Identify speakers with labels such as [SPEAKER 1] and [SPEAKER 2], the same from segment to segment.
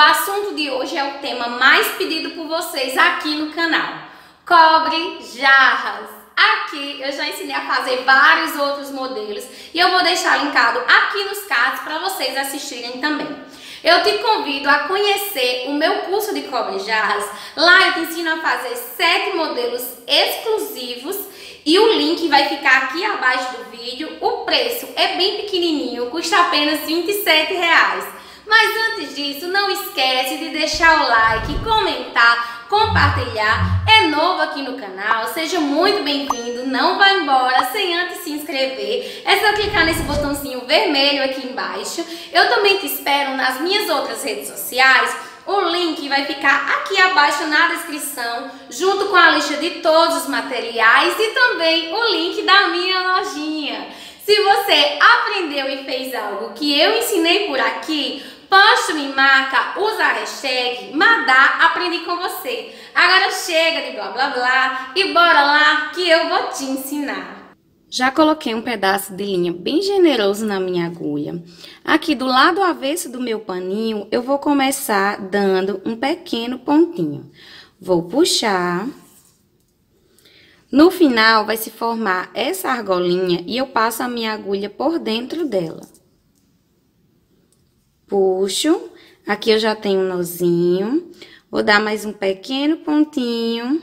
[SPEAKER 1] assunto de hoje é o tema mais pedido por vocês aqui no canal: cobre jarras. Aqui eu já ensinei a fazer vários outros modelos e eu vou deixar linkado aqui nos cards para vocês assistirem também. Eu te convido a conhecer o meu curso de cobre jarras. Lá eu te ensino a fazer sete modelos exclusivos e o link vai ficar aqui abaixo do vídeo. O preço é bem pequenininho, custa apenas R$ 27 reais. Mas antes disso, não esquece de deixar o like, comentar, compartilhar. É novo aqui no canal, seja muito bem-vindo. Não vá embora sem antes se inscrever. É só clicar nesse botãozinho vermelho aqui embaixo. Eu também te espero nas minhas outras redes sociais. O link vai ficar aqui abaixo na descrição, junto com a lista de todos os materiais e também o link da minha lojinha. Se você aprendeu e fez algo que eu ensinei por aqui, Pancho me marca, usa a hashtag Madá Aprendi com você. Agora chega de blá blá blá e bora lá que eu vou te ensinar. Já coloquei um pedaço de linha bem generoso na minha agulha. Aqui do lado avesso do meu paninho, eu vou começar dando um pequeno pontinho. Vou puxar. No final, vai se formar essa argolinha e eu passo a minha agulha por dentro dela puxo, aqui eu já tenho um nozinho, vou dar mais um pequeno pontinho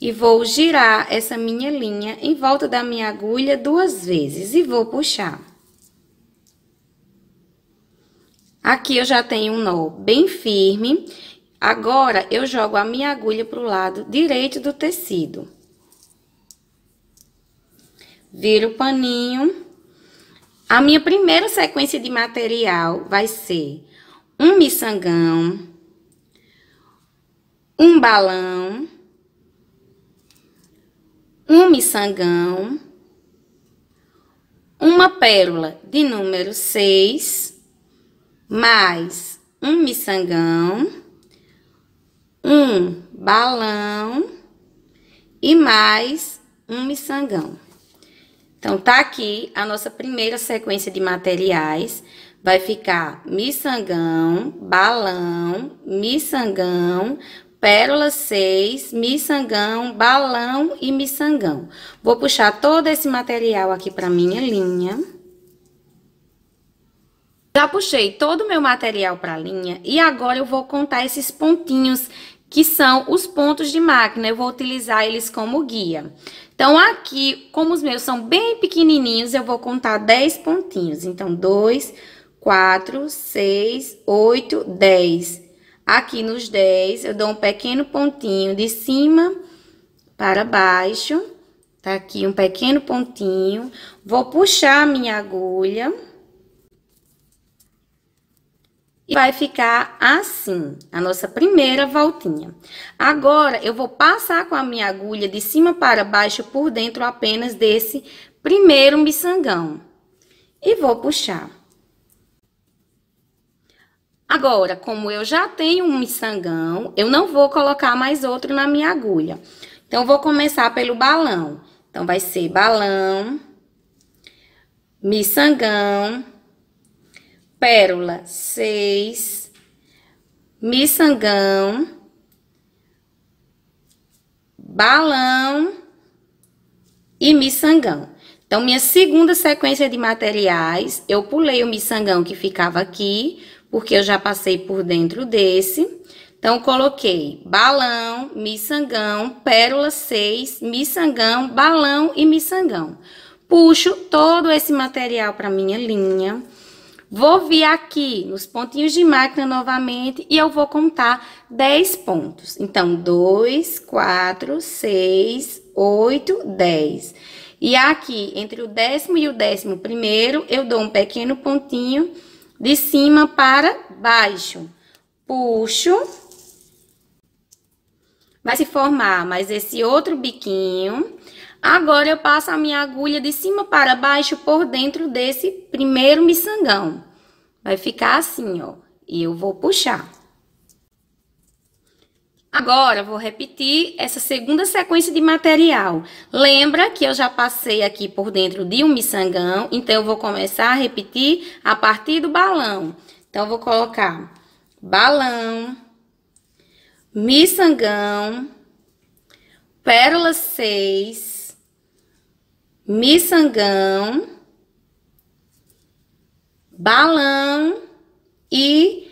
[SPEAKER 1] e vou girar essa minha linha em volta da minha agulha duas vezes e vou puxar. Aqui eu já tenho um nó bem firme, agora eu jogo a minha agulha para o lado direito do tecido. Viro o paninho a minha primeira sequência de material vai ser um miçangão, um balão, um miçangão, uma pérola de número 6, mais um miçangão, um balão e mais um miçangão. Então, tá aqui a nossa primeira sequência de materiais. Vai ficar miçangão, balão, miçangão, pérola 6, miçangão, balão e miçangão. Vou puxar todo esse material aqui para minha linha. Já puxei todo o meu material para linha e agora eu vou contar esses pontinhos que são os pontos de máquina. Eu vou utilizar eles como guia. Então, aqui, como os meus são bem pequenininhos, eu vou contar 10 pontinhos. Então, 2, 4, 6, 8, 10. Aqui nos 10, eu dou um pequeno pontinho de cima para baixo. Tá aqui um pequeno pontinho. Vou puxar a minha agulha. E vai ficar assim, a nossa primeira voltinha. Agora, eu vou passar com a minha agulha de cima para baixo por dentro apenas desse primeiro miçangão. E vou puxar. Agora, como eu já tenho um miçangão, eu não vou colocar mais outro na minha agulha. Então, vou começar pelo balão. Então, vai ser balão, miçangão Pérola, seis. Miçangão. Balão e miçangão. Então, minha segunda sequência de materiais, eu pulei o miçangão que ficava aqui, porque eu já passei por dentro desse. Então, coloquei balão, miçangão, pérola 6, miçangão, balão e miçangão. Puxo todo esse material para minha linha. Vou vir aqui nos pontinhos de máquina novamente e eu vou contar 10 pontos. Então, 2, 4, 6, 8, 10. E aqui, entre o décimo e o décimo primeiro, eu dou um pequeno pontinho de cima para baixo. Puxo. Vai se formar mais esse outro biquinho. Agora eu passo a minha agulha de cima para baixo por dentro desse primeiro miçangão. Vai ficar assim, ó. E eu vou puxar. Agora, vou repetir essa segunda sequência de material. Lembra que eu já passei aqui por dentro de um miçangão, então eu vou começar a repetir a partir do balão. Então, eu vou colocar balão, miçangão, pérola 6, miçangão, balão e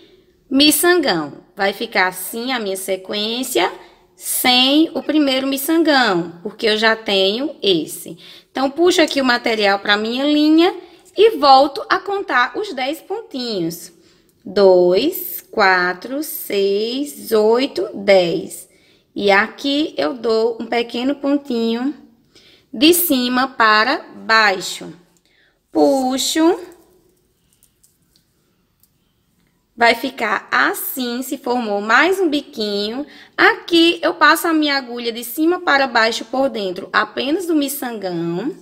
[SPEAKER 1] miçangão. Vai ficar assim a minha sequência, sem o primeiro miçangão, porque eu já tenho esse. Então, puxo aqui o material para minha linha e volto a contar os 10 pontinhos. 2, 4, 6, 8, 10. E aqui eu dou um pequeno pontinho de cima para baixo. Puxo. Vai ficar assim, se formou mais um biquinho. Aqui eu passo a minha agulha de cima para baixo por dentro, apenas do miçangão.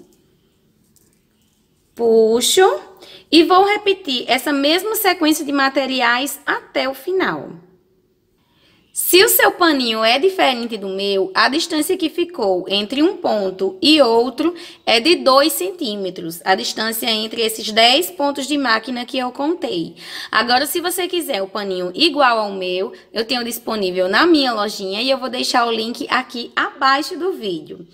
[SPEAKER 1] Puxo. E vou repetir essa mesma sequência de materiais até o final. Se o seu paninho é diferente do meu, a distância que ficou entre um ponto e outro é de 2 centímetros, a distância entre esses 10 pontos de máquina que eu contei. Agora, se você quiser o paninho igual ao meu, eu tenho disponível na minha lojinha e eu vou deixar o link aqui abaixo do vídeo.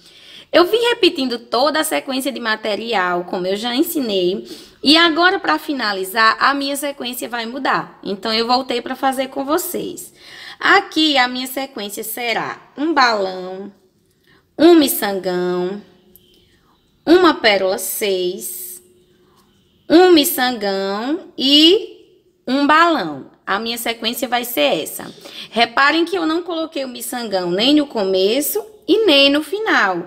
[SPEAKER 1] Eu vim repetindo toda a sequência de material, como eu já ensinei, e agora para finalizar, a minha sequência vai mudar. Então eu voltei para fazer com vocês. Aqui a minha sequência será um balão, um miçangão, uma pérola 6, um miçangão e um balão. A minha sequência vai ser essa. Reparem que eu não coloquei o miçangão nem no começo e nem no final.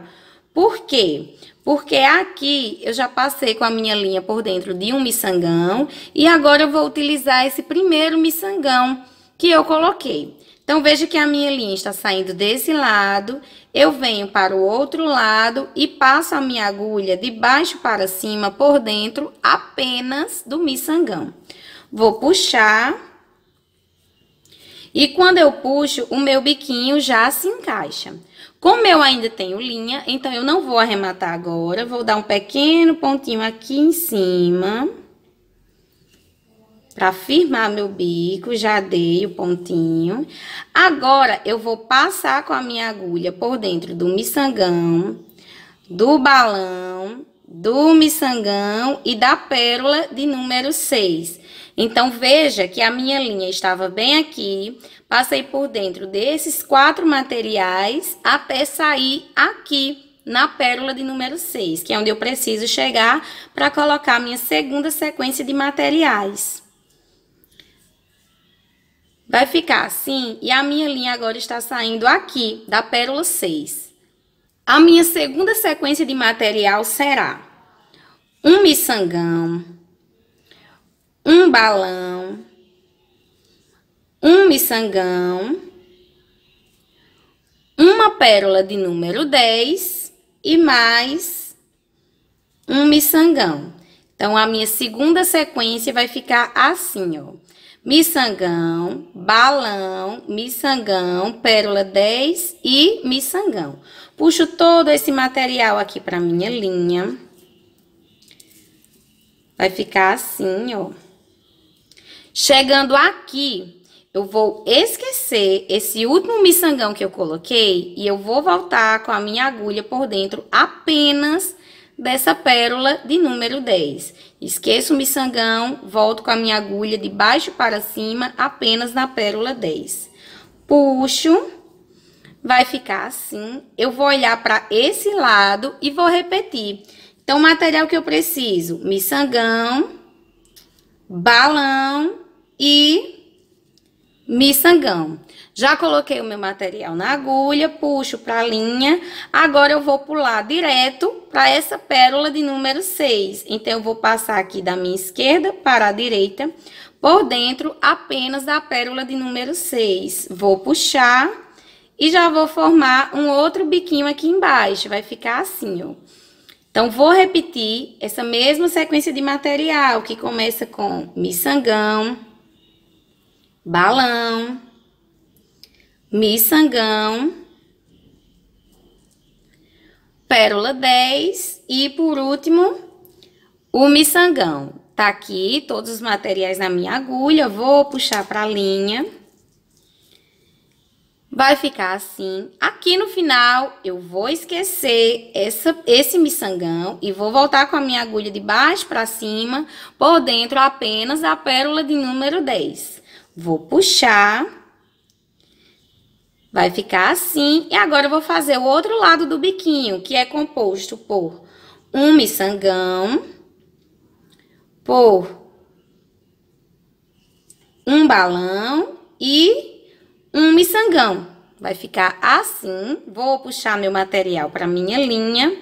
[SPEAKER 1] Por quê? Porque aqui eu já passei com a minha linha por dentro de um miçangão e agora eu vou utilizar esse primeiro miçangão que eu coloquei. Então, veja que a minha linha está saindo desse lado, eu venho para o outro lado e passo a minha agulha de baixo para cima por dentro apenas do miçangão. Vou puxar. E quando eu puxo, o meu biquinho já se encaixa. Como eu ainda tenho linha, então eu não vou arrematar agora. Vou dar um pequeno pontinho aqui em cima. Para firmar meu bico, já dei o pontinho. Agora, eu vou passar com a minha agulha por dentro do miçangão, do balão, do miçangão e da pérola de número 6. Então, veja que a minha linha estava bem aqui, passei por dentro desses quatro materiais até sair aqui na pérola de número 6, que é onde eu preciso chegar para colocar a minha segunda sequência de materiais. Vai ficar assim e a minha linha agora está saindo aqui, da pérola 6. A minha segunda sequência de material será um miçangão, um balão, um miçangão, uma pérola de número 10 e mais um miçangão. Então, a minha segunda sequência vai ficar assim, ó miçangão, Balão, miçangão, Pérola 10 e miçangão. Puxo todo esse material aqui para minha linha. Vai ficar assim, ó. Chegando aqui, eu vou esquecer esse último miçangão que eu coloquei e eu vou voltar com a minha agulha por dentro apenas dessa pérola de número 10. Esqueço o miçangão, volto com a minha agulha de baixo para cima, apenas na pérola 10. Puxo, vai ficar assim. Eu vou olhar para esse lado e vou repetir. Então, o material que eu preciso, miçangão, balão e miçangão. Já coloquei o meu material na agulha, puxo para a linha. Agora eu vou pular direto para essa pérola de número 6. Então, eu vou passar aqui da minha esquerda para a direita, por dentro apenas da pérola de número 6. Vou puxar e já vou formar um outro biquinho aqui embaixo. Vai ficar assim, ó. Então, vou repetir essa mesma sequência de material, que começa com miçangão, balão miçangão, pérola 10 e por último o miçangão. Tá aqui todos os materiais na minha agulha, vou puxar pra linha. Vai ficar assim. Aqui no final eu vou esquecer essa, esse miçangão e vou voltar com a minha agulha de baixo pra cima, por dentro apenas a pérola de número 10. Vou puxar Vai ficar assim. E agora eu vou fazer o outro lado do biquinho, que é composto por um miçangão, por um balão e um miçangão. Vai ficar assim. Vou puxar meu material para minha linha.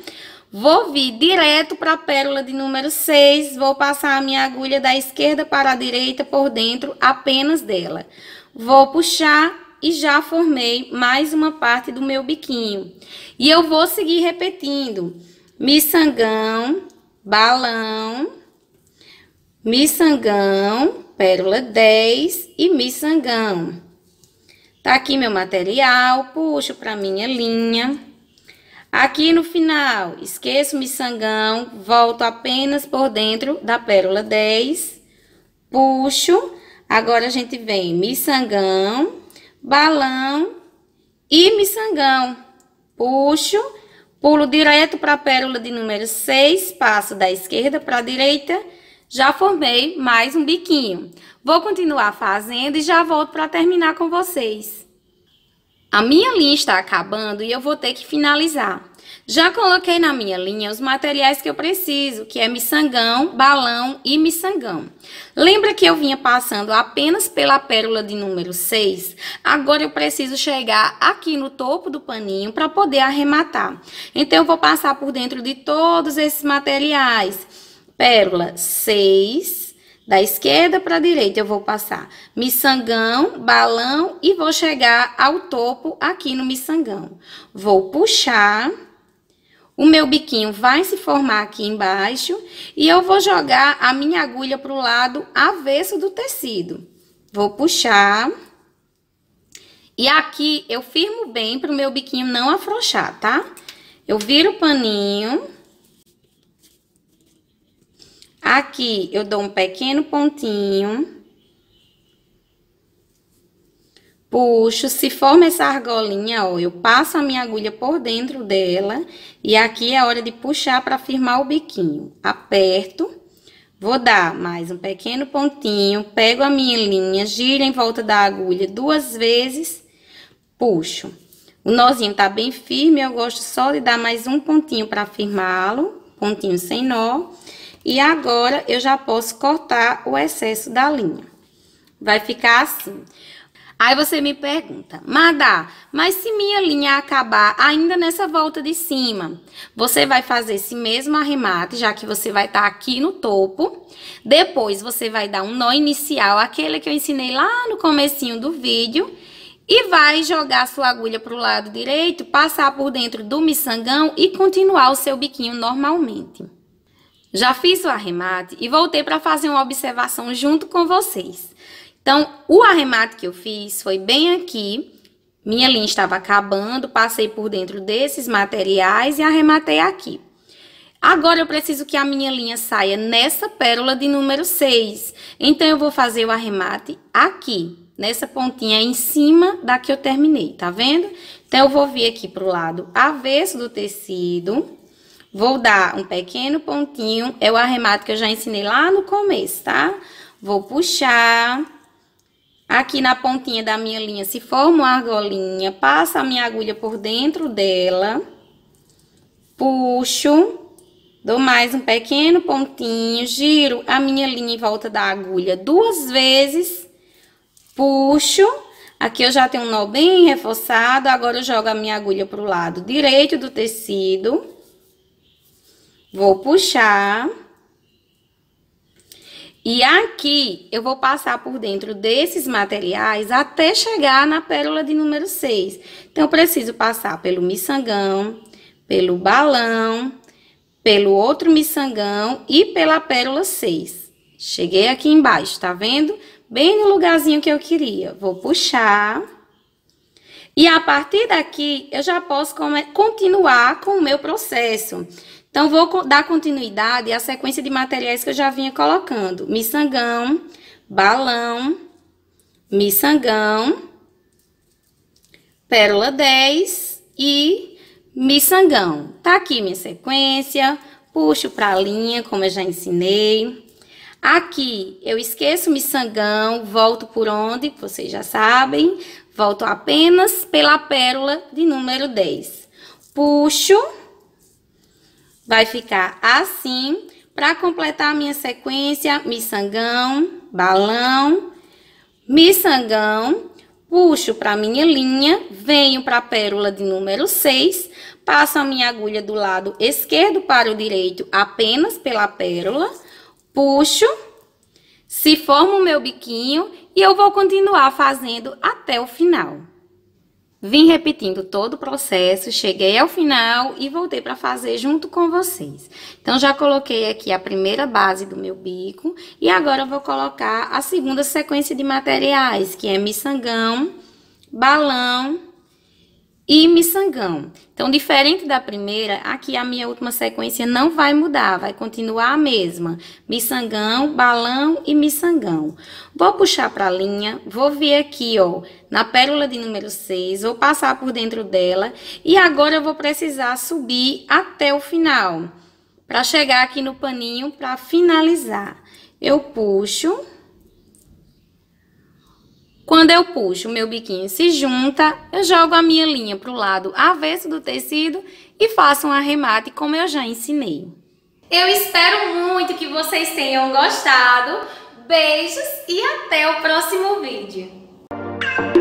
[SPEAKER 1] Vou vir direto para a pérola de número 6, vou passar a minha agulha da esquerda para a direita por dentro apenas dela. Vou puxar e já formei mais uma parte do meu biquinho. E eu vou seguir repetindo. Miçangão, balão, miçangão, pérola 10 e miçangão. Tá aqui meu material, puxo para minha linha. Aqui no final, esqueço miçangão, volto apenas por dentro da pérola 10, puxo. Agora a gente vem miçangão, balão e miçangão. Puxo, pulo direto para a pérola de número 6, passo da esquerda para a direita, já formei mais um biquinho. Vou continuar fazendo e já volto para terminar com vocês. A minha linha está acabando e eu vou ter que finalizar. Já coloquei na minha linha os materiais que eu preciso, que é miçangão, balão e miçangão. Lembra que eu vinha passando apenas pela pérola de número 6? Agora eu preciso chegar aqui no topo do paninho para poder arrematar. Então eu vou passar por dentro de todos esses materiais. Pérola 6, da esquerda para a direita eu vou passar miçangão, balão e vou chegar ao topo aqui no miçangão. Vou puxar o meu biquinho vai se formar aqui embaixo e eu vou jogar a minha agulha para o lado avesso do tecido. Vou puxar. E aqui eu firmo bem para o meu biquinho não afrouxar, tá? Eu viro o paninho. Aqui eu dou um pequeno pontinho. Puxo, se forma essa argolinha, ó, eu passo a minha agulha por dentro dela e aqui é a hora de puxar para firmar o biquinho. Aperto, vou dar mais um pequeno pontinho, pego a minha linha, giro em volta da agulha duas vezes, puxo. O nozinho tá bem firme, eu gosto só de dar mais um pontinho para firmá-lo, pontinho sem nó. E agora, eu já posso cortar o excesso da linha. Vai ficar assim. Aí você me pergunta, Madá, mas se minha linha acabar ainda nessa volta de cima, você vai fazer esse mesmo arremate, já que você vai estar tá aqui no topo. Depois você vai dar um nó inicial, aquele que eu ensinei lá no comecinho do vídeo. E vai jogar sua agulha para o lado direito, passar por dentro do miçangão e continuar o seu biquinho normalmente. Já fiz o arremate e voltei para fazer uma observação junto com vocês. Então, o arremate que eu fiz foi bem aqui. Minha linha estava acabando, passei por dentro desses materiais e arrematei aqui. Agora eu preciso que a minha linha saia nessa pérola de número 6. Então, eu vou fazer o arremate aqui, nessa pontinha em cima da que eu terminei, tá vendo? Então, eu vou vir aqui pro lado avesso do tecido, vou dar um pequeno pontinho, é o arremate que eu já ensinei lá no começo, tá? Vou puxar Aqui na pontinha da minha linha se forma uma argolinha, passo a minha agulha por dentro dela, puxo, dou mais um pequeno pontinho, giro a minha linha em volta da agulha duas vezes, puxo, aqui eu já tenho um nó bem reforçado, agora eu jogo a minha agulha pro lado direito do tecido, vou puxar... E aqui eu vou passar por dentro desses materiais até chegar na pérola de número 6. Então, eu preciso passar pelo miçangão, pelo balão, pelo outro miçangão e pela pérola 6. Cheguei aqui embaixo, tá vendo? Bem no lugarzinho que eu queria. Vou puxar. E a partir daqui, eu já posso continuar com o meu processo. Então, vou dar continuidade à sequência de materiais que eu já vinha colocando. Miçangão, balão, miçangão, pérola 10 e miçangão. Tá aqui minha sequência, puxo pra linha, como eu já ensinei. Aqui eu esqueço miçangão, volto por onde? Vocês já sabem. Volto apenas pela pérola de número 10. Puxo Vai ficar assim. Para completar a minha sequência, miçangão, balão, miçangão, puxo para minha linha, venho para a pérola de número 6, passo a minha agulha do lado esquerdo para o direito apenas pela pérola, puxo, se forma o meu biquinho e eu vou continuar fazendo até o final. Vim repetindo todo o processo, cheguei ao final e voltei para fazer junto com vocês. Então, já coloquei aqui a primeira base do meu bico e agora vou colocar a segunda sequência de materiais, que é miçangão, balão e miçangão. Então, diferente da primeira, aqui a minha última sequência não vai mudar, vai continuar a mesma. Miçangão, balão e miçangão. Vou puxar para a linha, vou vir aqui, ó, na pérola de número 6, vou passar por dentro dela e agora eu vou precisar subir até o final para chegar aqui no paninho para finalizar. Eu puxo quando eu puxo, meu biquinho se junta, eu jogo a minha linha para o lado avesso do tecido e faço um arremate como eu já ensinei. Eu espero muito que vocês tenham gostado. Beijos e até o próximo vídeo.